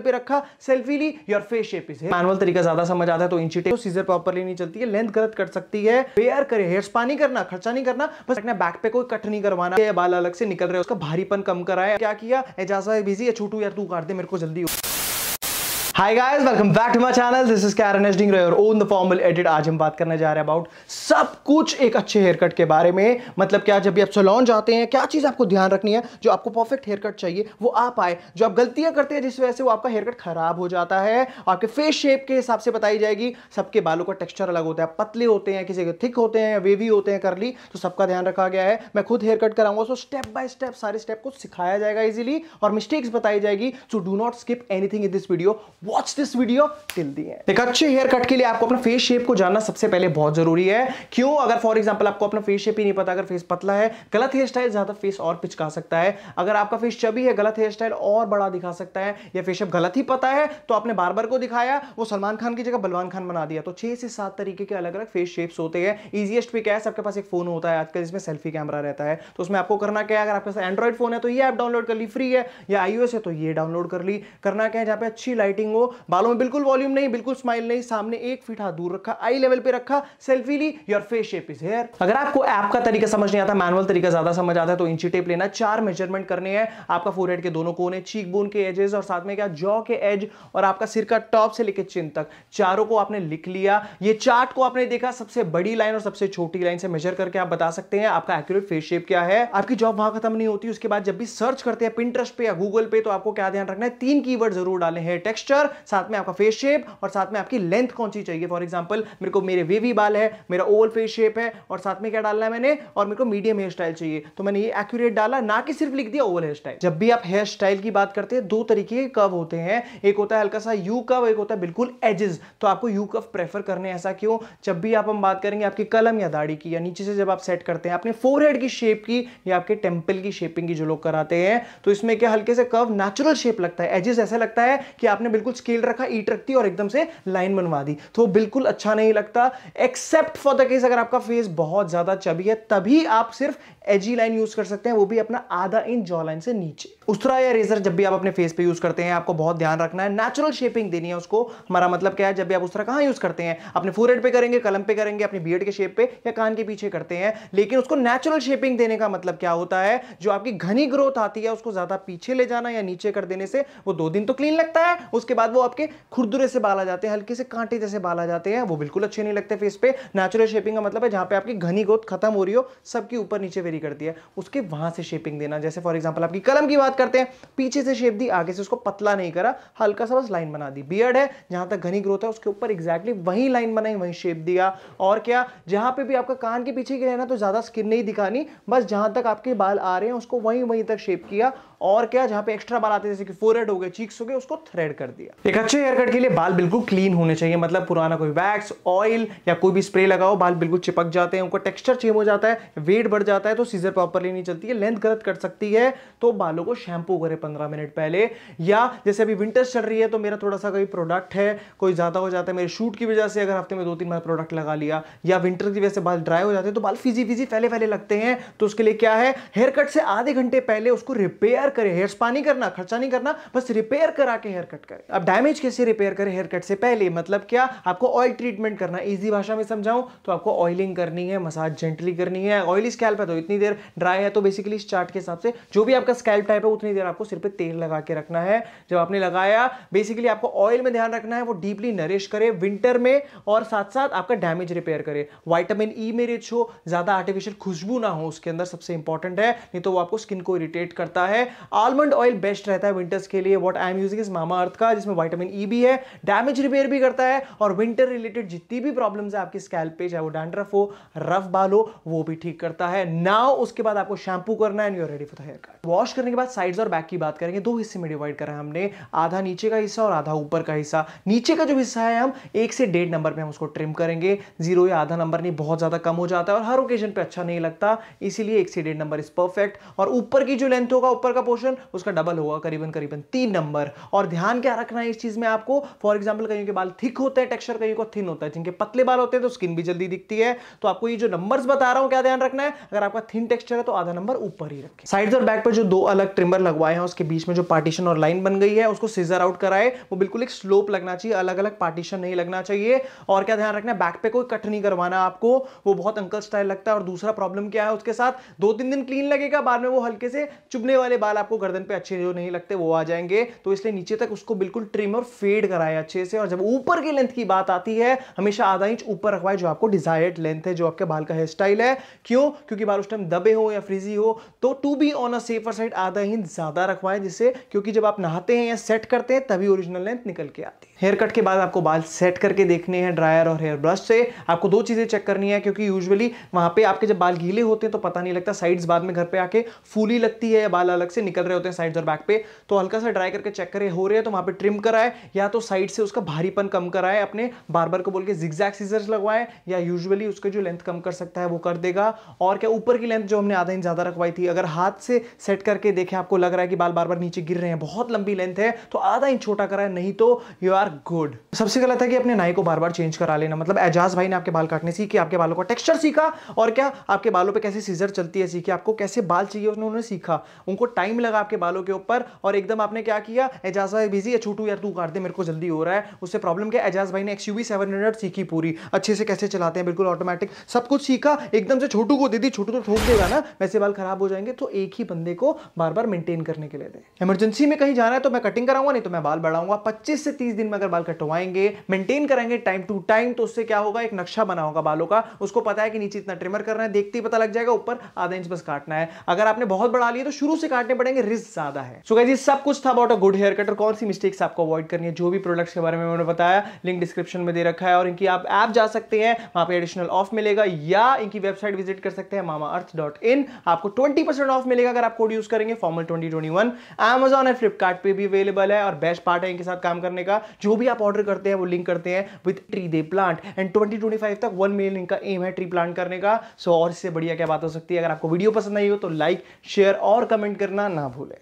पे रखा सेल्फी ली your face shape is manual तरीका ज्यादा समझ आता है तो इंची तो सीजर प्रॉपरली नहीं चलती है लेंथ गलत कट सकती है वेयर करे हेयर स्पा नहीं करना खर्चा नहीं करना बस अपने बैक पे कोई कट नहीं करवाना बाल अलग से निकल रहे उसका भारीपन कम कराया क्या किया एजाजा बिजी है छूटू यार तू काट दे मेरे को जल्दी हो hi guys welcome back to my channel this is कैरन एस डिंग और ओन द फॉर्मल एडिट आज हम बात करने जा रहे हैं अबाउट सब कुछ एक अच्छे हेयर कट के बारे में मतलब क्या जब भी आप सलोन जाते हैं क्या चीज़ आपको ध्यान रखनी है जो आपको परफेक्ट हेयर कट चाहिए वो आप आए जो आप गलतियां करते हैं जिस वजह से वो आपका हेयर कट खराब हो जाता है आपके फेस शेप के हिसाब से बताई जाएगी सबके बालों का टेक्स्चर अलग होता है पतले होते हैं किसी के थिक होते हैं वेवी होते हैं करली तो सबका ध्यान रखा गया है मैं खुद हेयर कट कराऊंगा सो स्टेप बाय स्टेप सारे स्टेप को सिखाया जाएगा इजिली और मिस्टेक्स बताई जाएगी so do not skip anything in this video watch this video till the end एक अच्छे हेयर कट के लिए आपको अपना फेस शेप को जानना सबसे पहले बहुत जरूरी है क्यों अगर फॉर एग्जाम्पल आपको अपना फेस शेप ही नहीं पता अगर फेस पतला है गलत हेयर स्टाइल ज्यादा फेस और पिचका सकता है अगर आपका फेस चबी है गलत हेयर स्टाइल और बड़ा दिखा सकता है या फेस शेप गलत ही पता है तो आपने बार बार को दिखाया वो सलमान खान की जगह बलवान खान बना दिया तो छह से सात तरीके के अलग अलग फेस शेप्स होते हैं ईजिएस्ट भी क्या है सबके पास एक फोन होता है आजकल जिसमें सेल्फी कैमरा रहता है तो उसमें आपको करना क्या है अगर आपके पास एंड्रॉइड फोन है तो ये ऐप डाउनलोड कर ली फ्री है या आईओएस है तो ये डाउनलोड कर ली करना क्या है जहाँ पे अच्छी लाइटिंग हो बालों में बिल्कुल वॉल्यूम नहीं बिल्कुल स्माइल नहीं सामने एक फीट हाथ दूर रखा आई लेवल पे रखा सेल्फी ली your face shape is hair अगर आपको ऐप का तरीका समझ नहीं आता मैनुअल तरीका ज्यादा समझ आता है तो इंची टेप लेना चार मेजरमेंट करने हैं आपका फोरहेड के दोनों कोने चीक बोन के एजेस और साथ में क्या जॉ के एज और आपका सिर का टॉप से लेकर चिन तक चारों को आपने लिख लिया ये चार्ट को आपने देखा सबसे बड़ी लाइन और सबसे छोटी लाइन से मेजर करके आप बता सकते हैं आपका एक्यूरेट फेस शेप क्या है आपकी जॉब वहां खत्म नहीं होती उसके बाद जब भी सर्च करते हैं पिंट्रस्ट पे या गूगल पे तो आपको क्या ध्यान रखना है तीन कीवर्ड जरूर डाले हैं टेक्सचर स्ट्रक्चर साथ में आपका फेस शेप और साथ में आपकी लेंथ कौन सी चाहिए फॉर एग्जाम्पल मेरे को मेरे वेवी बाल है मेरा ओवल फेस शेप है और साथ में क्या डालना है मैंने और मेरे को मीडियम हेयर स्टाइल चाहिए तो मैंने ये एक्यूरेट डाला ना कि सिर्फ लिख दिया ओवल हेयर स्टाइल जब भी आप हेयर स्टाइल की बात करते हैं दो तरीके के कव होते हैं एक होता है हल्का सा यू कव एक होता है बिल्कुल एजेस तो आपको यू कव प्रेफर करने ऐसा क्यों जब भी आप हम बात करेंगे आपकी कलम या दाढ़ी की या नीचे से जब आप सेट करते हैं अपने फोर की शेप की या आपके टेम्पल की शेपिंग की जो लोग कराते हैं तो इसमें क्या हल्के से कव नेचुरल शेप लगता है एजेस ऐसा लगता है कि आपने बिल्कुल बिल्कुल स्केल रखा ईट रखती और एकदम से लाइन बनवा दी तो बिल्कुल अच्छा नहीं लगता एक्सेप्ट फॉर द केस अगर आपका फेस बहुत ज़्यादा चबी है तभी आप सिर्फ एजी लाइन यूज़ कर सकते हैं वो भी अपना आधा इंच जॉ लाइन से नीचे उस्तरा या रेजर जब भी आप अपने फेस पे यूज़ करते हैं आपको बहुत ध्यान रखना है नेचुरल शेपिंग देनी है उसको हमारा मतलब क्या है जब भी आप उस तरह कहाँ यूज़ करते हैं अपने फोरहेड पे करेंगे कलम पे करेंगे अपने बियड के शेप पे या कान के पीछे करते हैं लेकिन उसको नेचुरल शेपिंग देने का मतलब क्या होता है जो आपकी घनी ग्रोथ आती है उसको ज़्यादा पीछे ले जाना या नीचे कर देने से वो दो दिन तो क्लीन लगता है उसके बाद वो आपके खुरदुरे से बाल आ जाते हैं हल्के से कांटे जैसे बाल आ जाते हैं वो बिल्कुल अच्छे नहीं लगते फेस पे नेचुरल शेपिंग का मतलब है जहाँ पे आपकी घनी ग्रोथ खत्म हो रही हो सबके ऊपर नीचे वेरी करती है उसके वहाँ से शेपिंग देना जैसे फॉर एग्जाम्पल आपकी कलम की बात करते हैं पीछे से शेप दी आगे से उसको पतला नहीं करा हल्का सा बस लाइन बना दी बियड है जहाँ तक घनी ग्रोथ है उसके ऊपर एग्जैक्टली वही लाइन बनाई वहीं शेप दिया और क्या जहाँ पर भी आपका कान के पीछे गिरे ना तो ज़्यादा स्किन नहीं दिखानी बस जहाँ तक आपके बाल आ रहे हैं उसको वहीं वहीं तक शेप किया और क्या जहां पे एक्स्ट्रा बाल आते जैसे कि फोर हो गए चीक्स हो गए उसको थ्रेड कर दिया एक अच्छे हेयर कट के लिए बाल बिल्कुल क्लीन होने चाहिए मतलब पुराना कोई वैक्स ऑयल या कोई भी स्प्रे लगाओ बाल बिल्कुल चिपक जाते हैं उनका टेक्स्चर चेंज हो जाता है वेट बढ़ जाता है तो सीजर प्रॉपरली नहीं चलती है लेंथ गलत कट सकती है तो बालों को शैम्पू करे पंद्रह मिनट पहले या जैसे अभी विंटर्स चल रही है तो मेरा थोड़ा सा कोई प्रोडक्ट है कोई ज़्यादा हो जाता है मेरे शूट की वजह से अगर हफ्ते में दो तीन बार प्रोडक्ट लगा लिया या विंटर की वजह से बाल ड्राई हो जाते हैं तो बाल फिजी फिजी फैले फैले लगते हैं तो उसके लिए क्या है हेयर कट से आधे घंटे पहले उसको रिपेयर रिपेयर करे हेयर स्पा नहीं करना खर्चा नहीं करना बस रिपेयर करा के हेयर कट करे अब डैमेज कैसे रिपेयर करे हेयर कट से पहले मतलब क्या आपको ऑयल ट्रीटमेंट करना इजी भाषा में समझाऊं तो आपको ऑयलिंग करनी है मसाज जेंटली करनी है ऑयली स्कैल्प है तो इतनी देर ड्राई है तो बेसिकली इस चार्ट के हिसाब से जो भी आपका स्कैल्प टाइप है उतनी देर आपको सिर पर तेल लगा के रखना है जब आपने लगाया बेसिकली आपको ऑयल में ध्यान रखना है वो डीपली नरिश करे विंटर में और साथ साथ आपका डैमेज रिपेयर करे वाइटामिन ई e में रिच हो ज़्यादा आर्टिफिशियल खुशबू ना हो उसके अंदर सबसे इंपॉर्टेंट है नहीं तो वो आपको स्किन को इरिटेट करता है आलमंड ऑयल बेस्ट रहता है विंटर्स के लिए वॉट आई एम यूजिंग इस मामा अर्थ का जिसमें वाइटामिन ई e भी है डैमेज रिपेयर भी करता है और विंटर रिलेटेड जितनी भी प्रॉब्लम्स है आपकी स्कैल पे चाहे वो डैंड्रफ हो रफ बाल हो वो भी ठीक करता है नाउ उसके बाद आपको शैम्पू करना है and you ready for the hair cut wash करने के बाद साइड्स और बैक की बात करेंगे दो हिस्से में डिवाइड करा है हमने आधा नीचे का हिस्सा और आधा ऊपर का हिस्सा नीचे का जो हिस्सा है हम एक से डेढ़ नंबर पर हम उसको ट्रिम करेंगे जीरो या आधा नंबर नहीं बहुत ज़्यादा कम हो जाता है और हर ओकेजन पर अच्छा नहीं लगता इसीलिए एक से डेढ़ नंबर इज परफेक्ट और ऊपर की जो लेंथ होगा ऊपर का पोर्शन उसका डबल होगा करीबन करीबन तीन नंबर और ध्यान क्या रखना है इस चीज में आपको फॉर एग्जाम्पल कहीं के बाल थिक होते हैं टेक्सचर कहीं को थिन होता है जिनके पतले बाल होते हैं तो स्किन भी जल्दी दिखती है तो आपको ये जो नंबर बता रहा हूँ क्या ध्यान रखना है अगर आपका थिन टेक्स्चर है तो आधा नंबर ऊपर ही रखें साइड और बैक पर जो दो अलग ट्रिमर लगवाए हैं उसके बीच में जो पार्टीशन और लाइन बन गई है उसको सीजर आउट कराए वो बिल्कुल एक स्लोप लगना चाहिए अलग अलग पार्टीशन नहीं लगना चाहिए और क्या ध्यान रखना है बैक पे कोई कट नहीं करवाना आपको वो बहुत अंकल स्टाइल लगता है और दूसरा प्रॉब्लम क्या है उसके साथ दो तीन दिन क्लीन लगेगा बाद में वो हल्के से चुभने वाले बाल आपको गर्दन पे अच्छे जो नहीं लगते वो आ जाएंगे तो इसलिए नीचे तक उसको बिल्कुल ट्रिम और फेड कराए अच्छे से और जब ऊपर की लेंथ की बात आती है हमेशा आधा इंच ऊपर रखवाए जो आपको डिजायर्ड लेंथ है जो आपके बाल का हेयर स्टाइल है क्यों क्योंकि बाल उस टाइम दबे हो या फ्रीजी हो तो to be on a safer side आधा इंच ज़्यादा रखवाए जिससे क्योंकि जब आप नहाते हैं या सेट करते हैं तभी ओरिजिनल लेंथ निकल के आती है हेयर कट के बाद आपको बाल सेट करके देखने हैं ड्रायर और हेयर ब्रश से आपको दो चीज़ें चेक करनी है क्योंकि यूजुअली वहां पे आपके जब बाल गीले होते हैं तो पता नहीं लगता साइड्स बाद में घर पे आके फूली लगती है या बाल अलग से निकल रहे होते हैं साइड्स और बैक पे तो हल्का सा ड्राई करके चेक करे हो रहे हैं तो वहां पे ट्रिम कराए या तो साइड से उसका भारीपन कम कराए अपने बार को बोल के जिग्जैक सीजर्स लगवाए या यूजुअली उसके जो लेंथ कम कर सकता है वो कर देगा और क्या ऊपर की लेंथ जो हमने आधा इंच ज़्यादा रखवाई थी अगर हाथ से सेट करके देखें आपको लग रहा है कि बाल बार बार नीचे गिर रहे हैं बहुत लंबी लेंथ है तो आधा इंच छोटा कराए नहीं तो यू आर गुड सबसे गलत है कि अपने नाई को बार बार चेंज करा लेना मतलब एजाज भाई ने आपके बाल काटने सीखे आपके बालों का टेक्सचर सीखा और क्या आपके बालों पर कैसे सीजर चलती है सीखी आपको कैसे बाल चाहिए उन्होंने सीखा उनको टाइम टाइम लगा आपके बालों के ऊपर और एकदम आपने क्या किया एजाज भाई बिजी है छूटू यार तू काट दे मेरे को जल्दी हो रहा है उससे प्रॉब्लम क्या एजाज भाई ने एक्स यू सीखी पूरी अच्छे से कैसे चलाते हैं बिल्कुल ऑटोमेटिक सब कुछ सीखा एकदम से छोटू को दे दी छोटू तो ठोक देगा ना वैसे बाल खराब हो जाएंगे तो एक ही बंदे को बार बार मेंटेन करने के लिए दे इमरजेंसी में कहीं जाना है तो मैं कटिंग कराऊंगा नहीं तो मैं बाल बढ़ाऊंगा पच्चीस से तीस दिन में अगर बाल कटवाएंगे मेंटेन करेंगे टाइम टू टाइम तो उससे क्या होगा एक नक्शा बना होगा बालों का उसको पता है कि नीचे इतना ट्रिमर करना है देखते ही पता लग जाएगा ऊपर आधा इंच बस काटना है अगर आपने बहुत बढ़ा लिया तो शुरू से काटने पड़ेंगे रिस्क ज्यादा है सो so सब कुछ था about a good hair cut और कौन सी मिस्टेक्स आपको अवॉइड करनी है जो भी प्रोडक्ट्स के बारे में मैंने बताया लिंक डिस्क्रिप्शन में दे रखा है और इनकी आप ऐप जा सकते हैं वहां पे एडिशनल ऑफ मिलेगा या इनकी वेबसाइट विजिट कर सकते हैं मामा अर्थ डॉट इन आपको ट्वेंटी परसेंट ऑफ मिलेगा अगर आप कोड यूज करेंगे formal twenty twenty one Amazon and Flipkart पे भी अवेलेबल है और बेस्ट पार्ट है इनके साथ काम करने का जो भी आप ऑर्डर करते हैं वो लिंक करते हैं with tree the plant and twenty twenty five तक वन मिलियन इनका एम है ट्री प्लांट करने का सो so, और इससे बढ़िया क्या बात हो सकती है अगर आपको वीडियो पसंद आई हो तो लाइक शेयर और कमेंट करना နာဖို့လေ